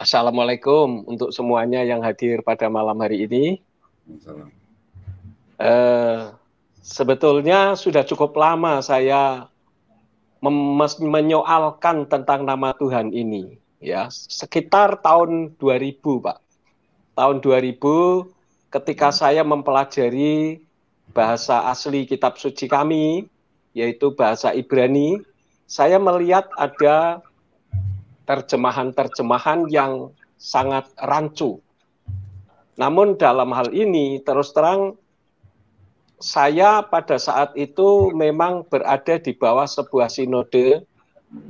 Assalamualaikum untuk semuanya yang hadir pada malam hari ini. Uh, sebetulnya sudah cukup lama saya menyoalkan tentang nama Tuhan ini, ya sekitar tahun 2000 pak. Tahun 2000 ketika saya mempelajari bahasa asli kitab suci kami, yaitu bahasa Ibrani, saya melihat ada terjemahan-terjemahan yang sangat rancu. Namun dalam hal ini terus terang saya pada saat itu memang berada di bawah sebuah sinode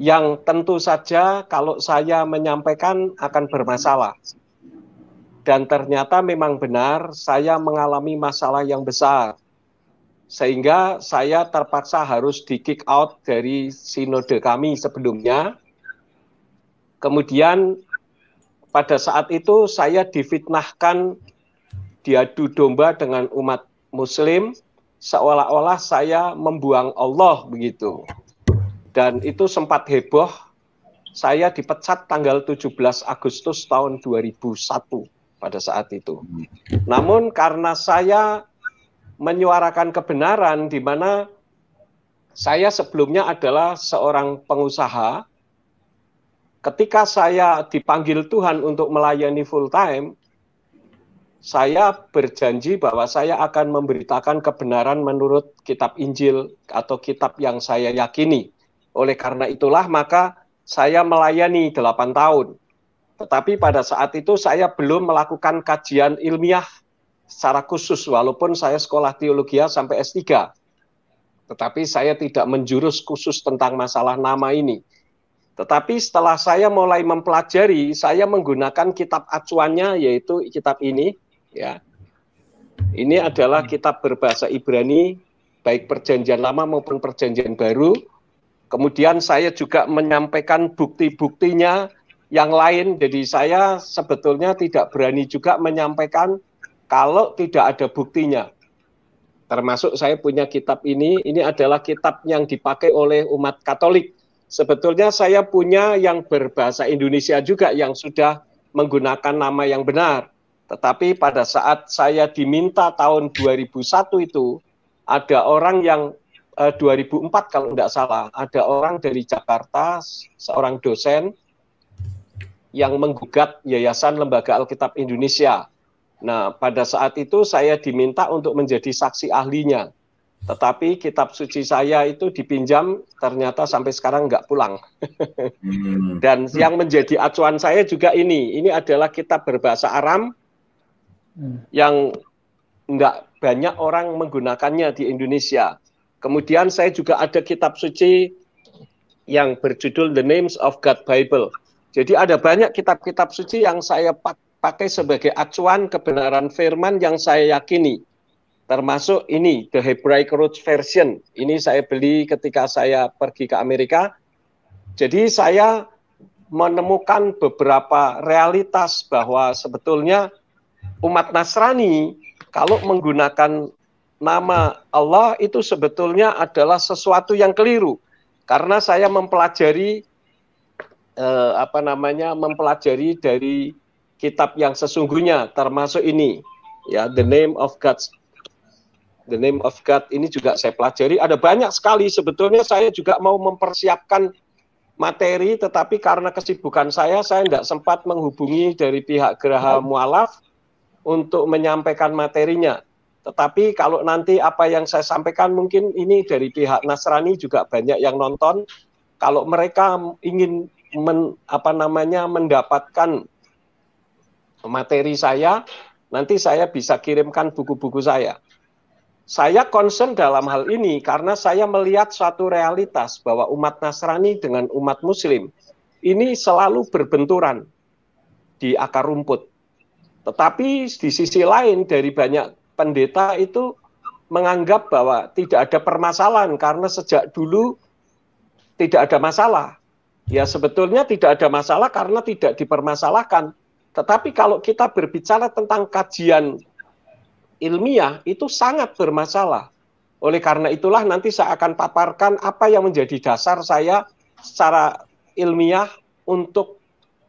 yang tentu saja kalau saya menyampaikan akan bermasalah. Dan ternyata memang benar saya mengalami masalah yang besar. Sehingga saya terpaksa harus di kick out dari sinode kami sebelumnya Kemudian pada saat itu saya difitnahkan diadu domba dengan umat muslim seolah-olah saya membuang Allah begitu. Dan itu sempat heboh. Saya dipecat tanggal 17 Agustus tahun 2001 pada saat itu. Namun karena saya menyuarakan kebenaran di mana saya sebelumnya adalah seorang pengusaha ketika saya dipanggil Tuhan untuk melayani full time, saya berjanji bahwa saya akan memberitakan kebenaran menurut kitab Injil atau kitab yang saya yakini. Oleh karena itulah maka saya melayani 8 tahun. Tetapi pada saat itu saya belum melakukan kajian ilmiah secara khusus walaupun saya sekolah teologi sampai S3. Tetapi saya tidak menjurus khusus tentang masalah nama ini tetapi setelah saya mulai mempelajari, saya menggunakan kitab acuannya yaitu kitab ini ya. Ini adalah kitab berbahasa Ibrani baik perjanjian lama maupun perjanjian baru. Kemudian saya juga menyampaikan bukti-buktinya yang lain. Jadi saya sebetulnya tidak berani juga menyampaikan kalau tidak ada buktinya. Termasuk saya punya kitab ini, ini adalah kitab yang dipakai oleh umat Katolik Sebetulnya saya punya yang berbahasa Indonesia juga yang sudah menggunakan nama yang benar. Tetapi pada saat saya diminta tahun 2001 itu, ada orang yang eh, 2004 kalau tidak salah, ada orang dari Jakarta, seorang dosen yang menggugat Yayasan Lembaga Alkitab Indonesia. Nah, pada saat itu saya diminta untuk menjadi saksi ahlinya. Tetapi kitab suci saya itu dipinjam, ternyata sampai sekarang nggak pulang. Hmm. Dan yang menjadi acuan saya juga ini, ini adalah kitab berbahasa Aram hmm. yang nggak banyak orang menggunakannya di Indonesia. Kemudian saya juga ada kitab suci yang berjudul The Names of God Bible. Jadi ada banyak kitab-kitab suci yang saya pakai sebagai acuan kebenaran firman yang saya yakini termasuk ini The Hebraic Roots version. Ini saya beli ketika saya pergi ke Amerika. Jadi saya menemukan beberapa realitas bahwa sebetulnya umat Nasrani kalau menggunakan nama Allah itu sebetulnya adalah sesuatu yang keliru. Karena saya mempelajari eh, apa namanya? mempelajari dari kitab yang sesungguhnya termasuk ini ya The Name of God's The Name of God ini juga saya pelajari. Ada banyak sekali sebetulnya saya juga mau mempersiapkan materi, tetapi karena kesibukan saya, saya tidak sempat menghubungi dari pihak Geraha hmm. Mualaf untuk menyampaikan materinya. Tetapi kalau nanti apa yang saya sampaikan mungkin ini dari pihak Nasrani juga banyak yang nonton. Kalau mereka ingin men, apa namanya mendapatkan materi saya, nanti saya bisa kirimkan buku-buku saya. Saya concern dalam hal ini karena saya melihat suatu realitas bahwa umat Nasrani dengan umat Muslim ini selalu berbenturan di akar rumput. Tetapi di sisi lain dari banyak pendeta itu menganggap bahwa tidak ada permasalahan karena sejak dulu tidak ada masalah. Ya sebetulnya tidak ada masalah karena tidak dipermasalahkan. Tetapi kalau kita berbicara tentang kajian ilmiah itu sangat bermasalah. Oleh karena itulah nanti saya akan paparkan apa yang menjadi dasar saya secara ilmiah untuk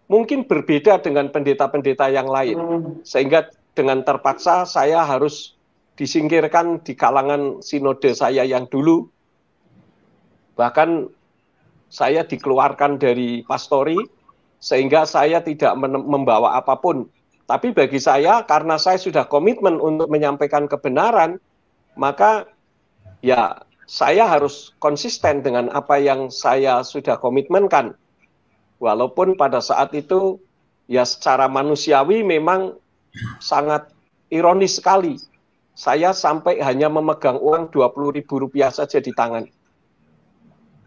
mungkin berbeda dengan pendeta-pendeta yang lain. Hmm. Sehingga dengan terpaksa saya harus disingkirkan di kalangan sinode saya yang dulu. Bahkan saya dikeluarkan dari pastori sehingga saya tidak membawa apapun tapi bagi saya karena saya sudah komitmen untuk menyampaikan kebenaran, maka ya saya harus konsisten dengan apa yang saya sudah komitmenkan. Walaupun pada saat itu ya secara manusiawi memang sangat ironis sekali. Saya sampai hanya memegang uang Rp20.000 saja di tangan.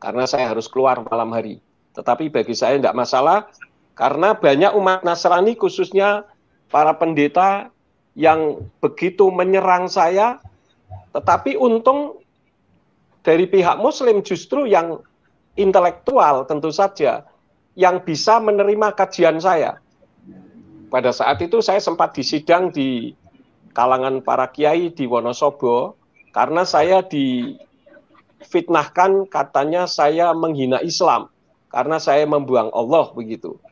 Karena saya harus keluar malam hari. Tetapi bagi saya tidak masalah, karena banyak umat Nasrani khususnya para pendeta yang begitu menyerang saya, tetapi untung dari pihak Muslim justru yang intelektual tentu saja yang bisa menerima kajian saya. Pada saat itu saya sempat disidang di kalangan para kiai di Wonosobo karena saya difitnahkan katanya saya menghina Islam karena saya membuang Allah begitu.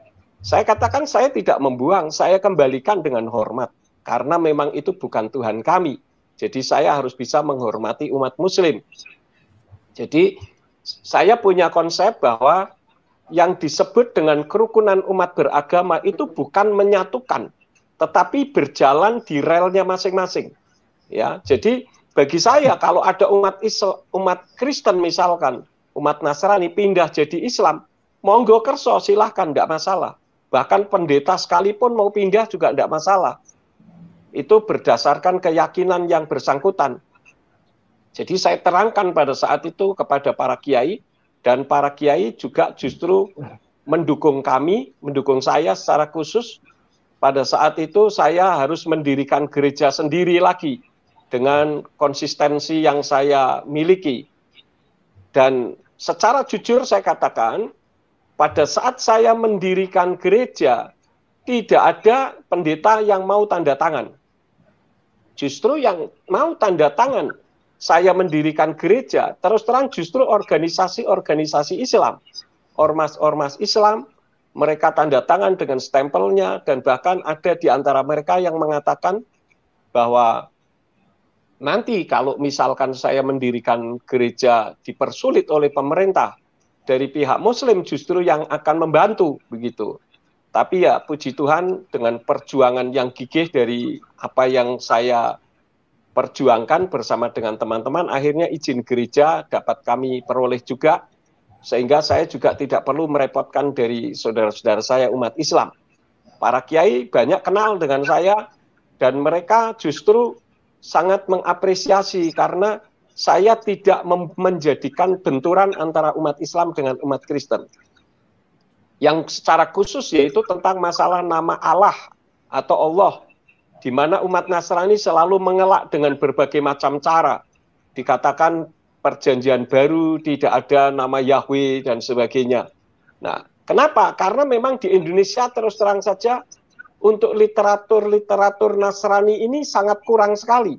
Saya katakan saya tidak membuang, saya kembalikan dengan hormat karena memang itu bukan Tuhan kami. Jadi saya harus bisa menghormati umat muslim. Jadi saya punya konsep bahwa yang disebut dengan kerukunan umat beragama itu bukan menyatukan, tetapi berjalan di relnya masing-masing. Ya, jadi bagi saya kalau ada umat umat Kristen misalkan, umat Nasrani pindah jadi Islam, monggo kerso silahkan, tidak masalah bahkan pendeta sekalipun mau pindah juga tidak masalah. Itu berdasarkan keyakinan yang bersangkutan. Jadi saya terangkan pada saat itu kepada para kiai dan para kiai juga justru mendukung kami, mendukung saya secara khusus. Pada saat itu saya harus mendirikan gereja sendiri lagi dengan konsistensi yang saya miliki. Dan secara jujur saya katakan, pada saat saya mendirikan gereja, tidak ada pendeta yang mau tanda tangan. Justru yang mau tanda tangan, saya mendirikan gereja, terus terang justru organisasi-organisasi Islam, ormas-ormas Islam, mereka tanda tangan dengan stempelnya, dan bahkan ada di antara mereka yang mengatakan bahwa nanti kalau misalkan saya mendirikan gereja dipersulit oleh pemerintah, dari pihak muslim justru yang akan membantu begitu. Tapi ya puji Tuhan dengan perjuangan yang gigih dari apa yang saya perjuangkan bersama dengan teman-teman akhirnya izin gereja dapat kami peroleh juga sehingga saya juga tidak perlu merepotkan dari saudara-saudara saya umat Islam. Para kiai banyak kenal dengan saya dan mereka justru sangat mengapresiasi karena saya tidak menjadikan benturan antara umat Islam dengan umat Kristen. Yang secara khusus yaitu tentang masalah nama Allah atau Allah, di mana umat Nasrani selalu mengelak dengan berbagai macam cara. Dikatakan perjanjian baru, tidak ada nama Yahweh dan sebagainya. Nah, kenapa? Karena memang di Indonesia terus terang saja untuk literatur-literatur Nasrani ini sangat kurang sekali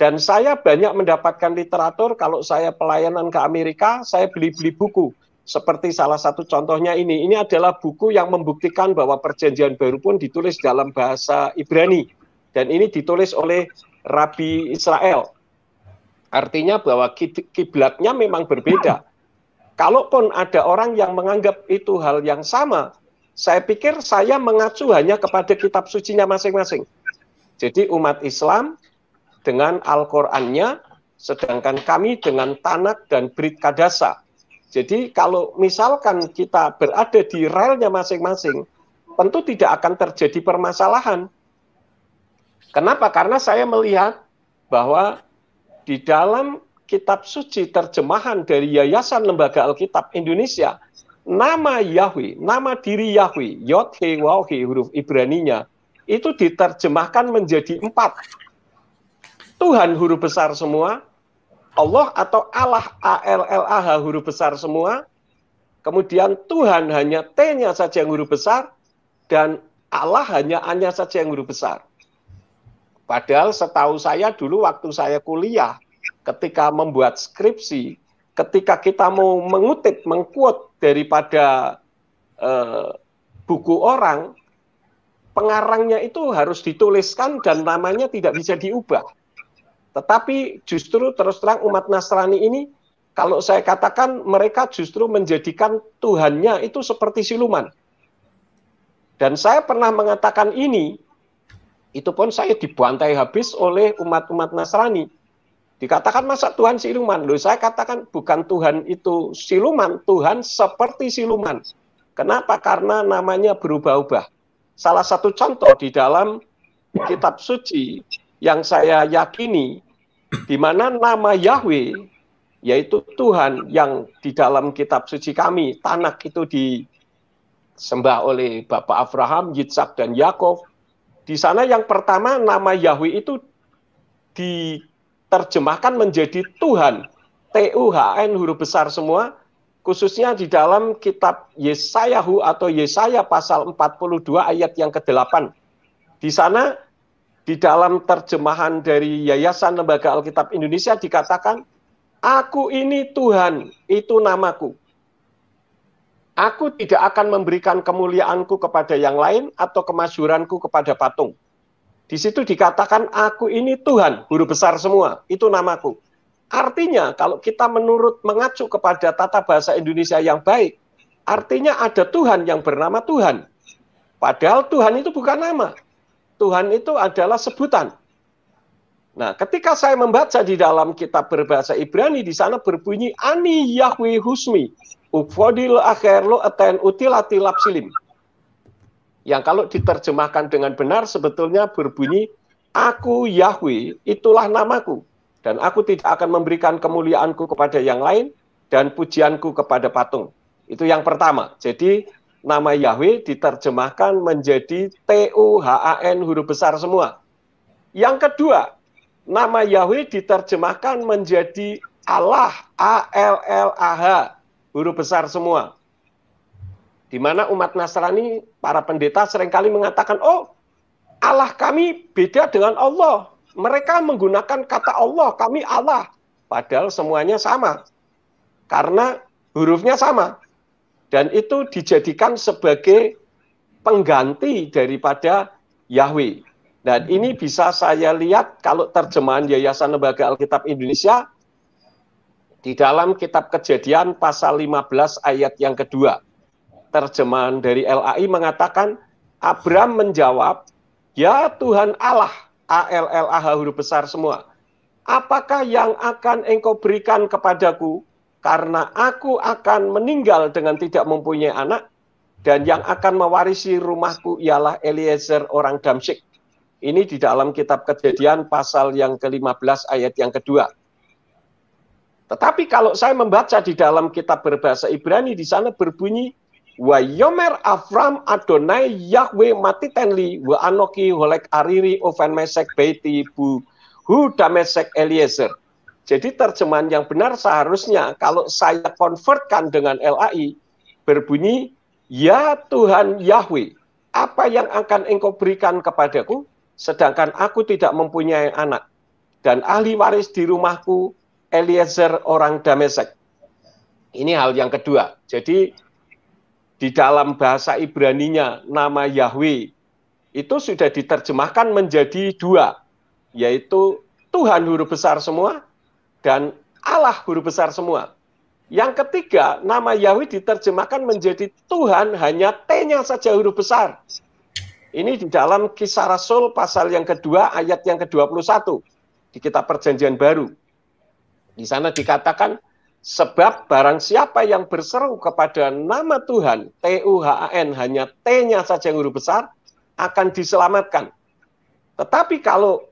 dan saya banyak mendapatkan literatur kalau saya pelayanan ke Amerika, saya beli-beli buku. Seperti salah satu contohnya ini. Ini adalah buku yang membuktikan bahwa perjanjian baru pun ditulis dalam bahasa Ibrani. Dan ini ditulis oleh Rabi Israel. Artinya bahwa kiblatnya memang berbeda. Kalaupun ada orang yang menganggap itu hal yang sama, saya pikir saya mengacu hanya kepada kitab sucinya masing-masing. Jadi umat Islam dengan Al-Qur'annya sedangkan kami dengan Tanak dan Brit Kadasa. Jadi kalau misalkan kita berada di relnya masing-masing, tentu tidak akan terjadi permasalahan. Kenapa? Karena saya melihat bahwa di dalam kitab suci terjemahan dari Yayasan Lembaga Alkitab Indonesia, nama Yahweh, nama diri Yahweh, Yod He Waw He huruf Ibraninya, itu diterjemahkan menjadi empat Tuhan huruf besar semua, Allah atau Allah A L L A H huruf besar semua, kemudian Tuhan hanya T-nya saja yang huruf besar dan Allah hanya A-nya saja yang huruf besar. Padahal setahu saya dulu waktu saya kuliah, ketika membuat skripsi, ketika kita mau mengutip, mengquote daripada eh, buku orang, pengarangnya itu harus dituliskan dan namanya tidak bisa diubah. Tetapi justru terus terang umat Nasrani ini kalau saya katakan mereka justru menjadikan Tuhannya itu seperti siluman. Dan saya pernah mengatakan ini, itu pun saya dibantai habis oleh umat-umat Nasrani. Dikatakan masa Tuhan siluman? Loh saya katakan bukan Tuhan itu siluman, Tuhan seperti siluman. Kenapa? Karena namanya berubah-ubah. Salah satu contoh di dalam kitab suci yang saya yakini di mana nama Yahweh yaitu Tuhan yang di dalam kitab suci kami Tanak itu disembah oleh Bapak Abraham, Yitzhak dan Yakov. Di sana yang pertama nama Yahweh itu diterjemahkan menjadi Tuhan, T U H N huruf besar semua khususnya di dalam kitab Yesayahu atau Yesaya pasal 42 ayat yang ke-8. Di sana di dalam terjemahan dari Yayasan Lembaga Alkitab Indonesia dikatakan, Aku ini Tuhan, itu namaku. Aku tidak akan memberikan kemuliaanku kepada yang lain atau kemasyuranku kepada patung. Di situ dikatakan, aku ini Tuhan, huruf besar semua, itu namaku. Artinya kalau kita menurut mengacu kepada tata bahasa Indonesia yang baik, artinya ada Tuhan yang bernama Tuhan. Padahal Tuhan itu bukan nama, Tuhan itu adalah sebutan. Nah, ketika saya membaca di dalam kitab berbahasa Ibrani di sana berbunyi ani Yahweh husmi ufodil akherlo eten utilati lapsilim. Yang kalau diterjemahkan dengan benar sebetulnya berbunyi aku Yahweh itulah namaku dan aku tidak akan memberikan kemuliaanku kepada yang lain dan pujianku kepada patung. Itu yang pertama. Jadi nama Yahweh diterjemahkan menjadi T-U-H-A-N huruf besar semua. Yang kedua, nama Yahweh diterjemahkan menjadi Allah, A-L-L-A-H, huruf besar semua. Di mana umat Nasrani, para pendeta seringkali mengatakan, oh Allah kami beda dengan Allah. Mereka menggunakan kata Allah, kami Allah. Padahal semuanya sama. Karena hurufnya sama dan itu dijadikan sebagai pengganti daripada Yahweh. Dan hmm. ini bisa saya lihat kalau terjemahan Yayasan Lembaga Alkitab Indonesia di dalam kitab Kejadian pasal 15 ayat yang kedua. Terjemahan dari LAI mengatakan Abram menjawab, "Ya Tuhan Allah, ALLAH huruf besar semua. Apakah yang akan Engkau berikan kepadaku karena aku akan meninggal dengan tidak mempunyai anak dan yang akan mewarisi rumahku ialah Eliezer orang Damsyik. Ini di dalam kitab kejadian pasal yang ke-15 ayat yang kedua. Tetapi kalau saya membaca di dalam kitab berbahasa Ibrani di sana berbunyi Wa yomer Avram Adonai Yahweh mati tenli wa anoki holek ariri oven mesek beiti bu hu damesek Eliezer. Jadi terjemahan yang benar seharusnya kalau saya konvertkan dengan LAI berbunyi Ya Tuhan Yahweh, apa yang akan engkau berikan kepadaku sedangkan aku tidak mempunyai anak dan ahli waris di rumahku Eliezer orang Damesek. Ini hal yang kedua. Jadi di dalam bahasa Ibraninya nama Yahweh itu sudah diterjemahkan menjadi dua, yaitu Tuhan huruf besar semua dan Allah guru besar semua. Yang ketiga, nama Yahweh diterjemahkan menjadi Tuhan hanya T-nya saja huruf besar. Ini di dalam kisah Rasul pasal yang kedua ayat yang ke-21 di kitab perjanjian baru. Di sana dikatakan, sebab barang siapa yang berseru kepada nama Tuhan, T-U-H-A-N, hanya T-nya saja yang huruf besar, akan diselamatkan. Tetapi kalau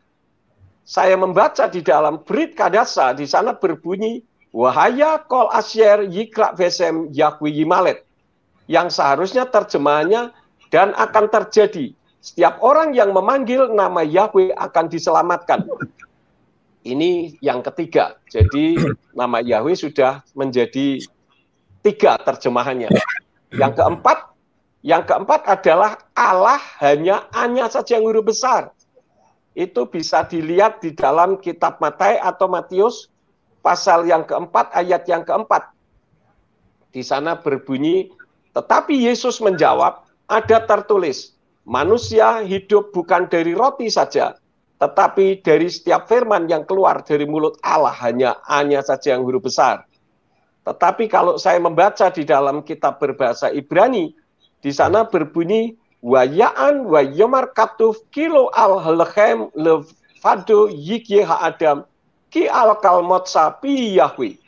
saya membaca di dalam Brit Kadasa di sana berbunyi wahaya kol asyer yikra vesem yakwi yimalet yang seharusnya terjemahannya dan akan terjadi setiap orang yang memanggil nama Yahweh akan diselamatkan. Ini yang ketiga. Jadi nama Yahweh sudah menjadi tiga terjemahannya. Yang keempat, yang keempat adalah Allah hanya hanya saja yang huruf besar itu bisa dilihat di dalam kitab Matai atau Matius pasal yang keempat ayat yang keempat. Di sana berbunyi, tetapi Yesus menjawab, ada tertulis, manusia hidup bukan dari roti saja, tetapi dari setiap firman yang keluar dari mulut Allah hanya hanya saja yang huruf besar. Tetapi kalau saya membaca di dalam kitab berbahasa Ibrani, di sana berbunyi wayaan wayomar katuf kilo al lechem le fado yikye ha adam ki al kalmot sapi Yahwi,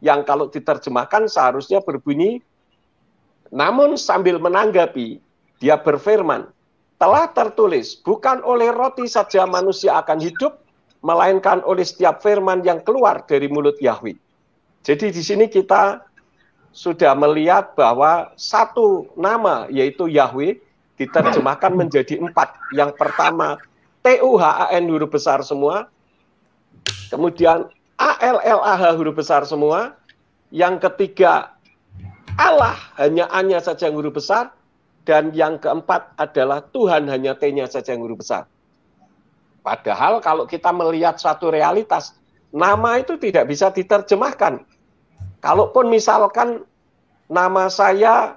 yang kalau diterjemahkan seharusnya berbunyi namun sambil menanggapi dia berfirman telah tertulis bukan oleh roti saja manusia akan hidup melainkan oleh setiap firman yang keluar dari mulut Yahweh. Jadi di sini kita sudah melihat bahwa satu nama yaitu Yahweh diterjemahkan menjadi empat. Yang pertama TUHAN huruf besar semua, kemudian ALLAH huruf besar semua, yang ketiga Allah hanya A-nya saja yang huruf besar, dan yang keempat adalah Tuhan hanya T-nya saja yang huruf besar. Padahal kalau kita melihat suatu realitas, nama itu tidak bisa diterjemahkan. Kalaupun misalkan nama saya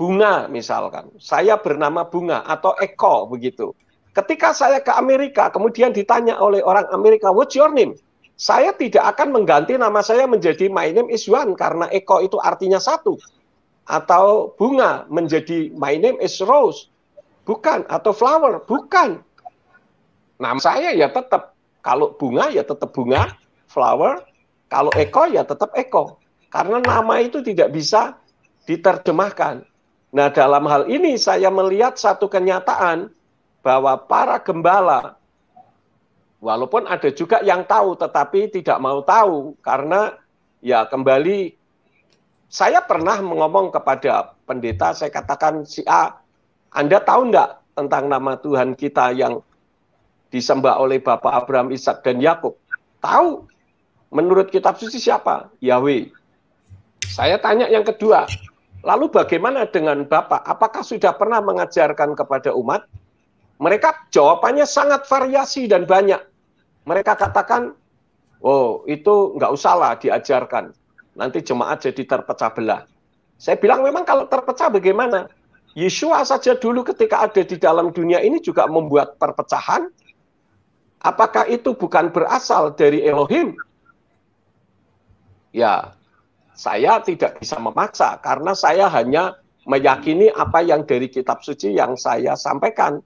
Bunga misalkan, saya bernama Bunga atau Eko begitu. Ketika saya ke Amerika, kemudian ditanya oleh orang Amerika, what's your name? Saya tidak akan mengganti nama saya menjadi my name is Yuan karena Eko itu artinya satu. Atau bunga menjadi my name is Rose. Bukan. Atau flower. Bukan. Nama saya ya tetap. Kalau bunga ya tetap bunga. Flower. Kalau Eko ya tetap Eko. Karena nama itu tidak bisa diterjemahkan. Nah, dalam hal ini saya melihat satu kenyataan bahwa para gembala walaupun ada juga yang tahu tetapi tidak mau tahu karena ya kembali saya pernah mengomong kepada pendeta saya katakan si A Anda tahu enggak tentang nama Tuhan kita yang disembah oleh Bapak Abraham, Ishak dan Yakub? Tahu. Menurut kitab suci siapa? Yahweh. Saya tanya yang kedua, Lalu bagaimana dengan Bapak? Apakah sudah pernah mengajarkan kepada umat? Mereka jawabannya sangat variasi dan banyak. Mereka katakan, oh itu nggak usahlah diajarkan. Nanti jemaat jadi terpecah belah. Saya bilang memang kalau terpecah bagaimana? Yeshua saja dulu ketika ada di dalam dunia ini juga membuat perpecahan. Apakah itu bukan berasal dari Elohim? Ya, saya tidak bisa memaksa karena saya hanya meyakini apa yang dari kitab suci yang saya sampaikan.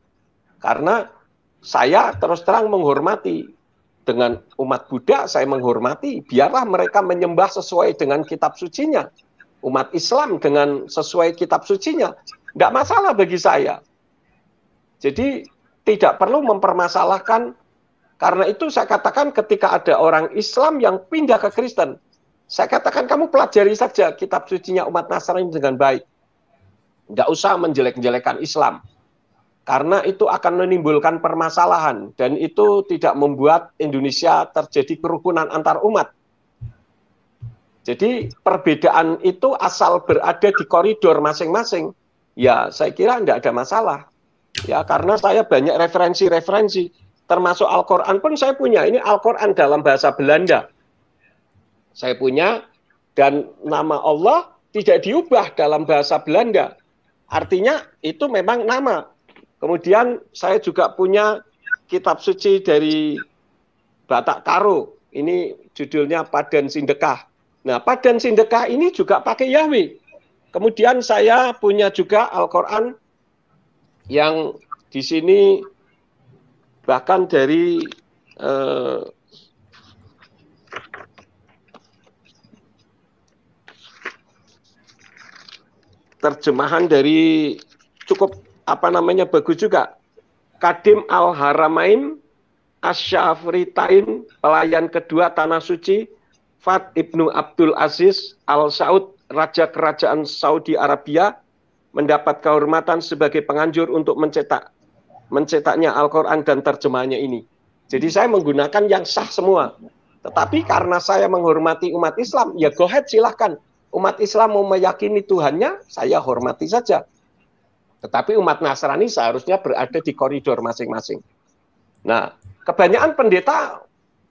Karena saya terus terang menghormati dengan umat Buddha saya menghormati biarlah mereka menyembah sesuai dengan kitab sucinya. Umat Islam dengan sesuai kitab sucinya. Tidak masalah bagi saya. Jadi tidak perlu mempermasalahkan karena itu saya katakan ketika ada orang Islam yang pindah ke Kristen, saya katakan kamu pelajari saja kitab sucinya umat Nasrani dengan baik. Nggak usah menjelek-jelekan Islam. Karena itu akan menimbulkan permasalahan dan itu tidak membuat Indonesia terjadi kerukunan antar umat. Jadi perbedaan itu asal berada di koridor masing-masing. Ya, saya kira tidak ada masalah. Ya, karena saya banyak referensi-referensi, termasuk Al-Quran pun saya punya. Ini Al-Quran dalam bahasa Belanda saya punya dan nama Allah tidak diubah dalam bahasa Belanda. Artinya itu memang nama. Kemudian saya juga punya kitab suci dari Batak Karo. Ini judulnya Padan Sindekah. Nah, Padan Sindekah ini juga pakai Yahweh. Kemudian saya punya juga Al-Qur'an yang di sini bahkan dari eh, terjemahan dari cukup apa namanya bagus juga. Kadim al Haramain Asyafritain pelayan kedua tanah suci Fat ibnu Abdul Aziz al Saud raja kerajaan Saudi Arabia mendapat kehormatan sebagai penganjur untuk mencetak mencetaknya Al-Qur'an dan terjemahannya ini. Jadi saya menggunakan yang sah semua. Tetapi karena saya menghormati umat Islam, ya go silahkan umat Islam mau meyakini Tuhannya, saya hormati saja. Tetapi umat Nasrani seharusnya berada di koridor masing-masing. Nah, kebanyakan pendeta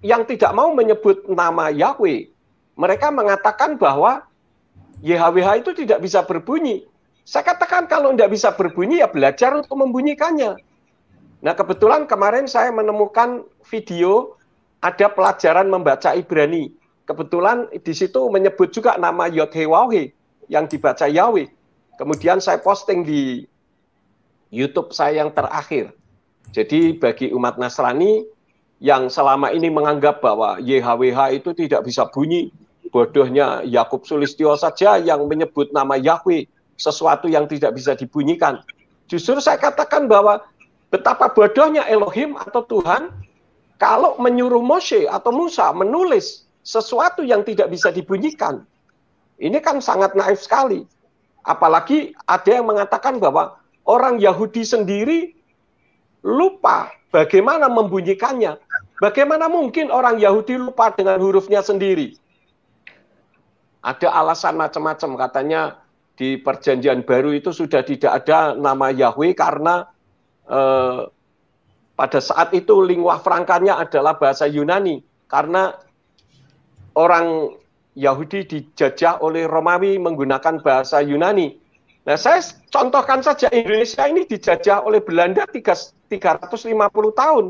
yang tidak mau menyebut nama Yahweh, mereka mengatakan bahwa YHWH itu tidak bisa berbunyi. Saya katakan kalau tidak bisa berbunyi ya belajar untuk membunyikannya. Nah kebetulan kemarin saya menemukan video ada pelajaran membaca Ibrani Kebetulan di situ menyebut juga nama Yodhewawi yang dibaca Yahweh. Kemudian saya posting di YouTube saya yang terakhir. Jadi bagi umat Nasrani yang selama ini menganggap bahwa YHWH itu tidak bisa bunyi, bodohnya Yakub Sulistio saja yang menyebut nama Yahweh sesuatu yang tidak bisa dibunyikan. Justru saya katakan bahwa betapa bodohnya Elohim atau Tuhan kalau menyuruh Moshe atau Musa menulis sesuatu yang tidak bisa dibunyikan. Ini kan sangat naif sekali. Apalagi ada yang mengatakan bahwa orang Yahudi sendiri lupa bagaimana membunyikannya. Bagaimana mungkin orang Yahudi lupa dengan hurufnya sendiri? Ada alasan macam-macam katanya di perjanjian baru itu sudah tidak ada nama Yahweh karena eh, pada saat itu lingua frankanya adalah bahasa Yunani karena orang Yahudi dijajah oleh Romawi menggunakan bahasa Yunani. Nah, saya contohkan saja Indonesia ini dijajah oleh Belanda 350 tahun.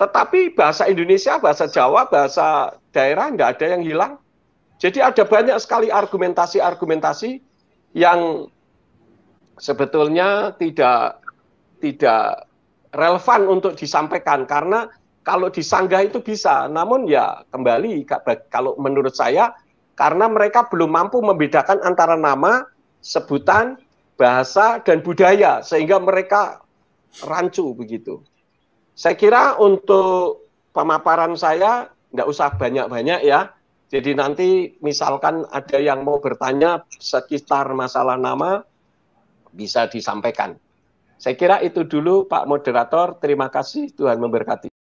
Tetapi bahasa Indonesia, bahasa Jawa, bahasa daerah tidak ada yang hilang. Jadi ada banyak sekali argumentasi-argumentasi yang sebetulnya tidak tidak relevan untuk disampaikan karena kalau disanggah itu bisa. Namun ya kembali kalau menurut saya karena mereka belum mampu membedakan antara nama, sebutan, bahasa dan budaya sehingga mereka rancu begitu. Saya kira untuk pemaparan saya nggak usah banyak-banyak ya. Jadi nanti misalkan ada yang mau bertanya sekitar masalah nama bisa disampaikan. Saya kira itu dulu Pak Moderator. Terima kasih. Tuhan memberkati.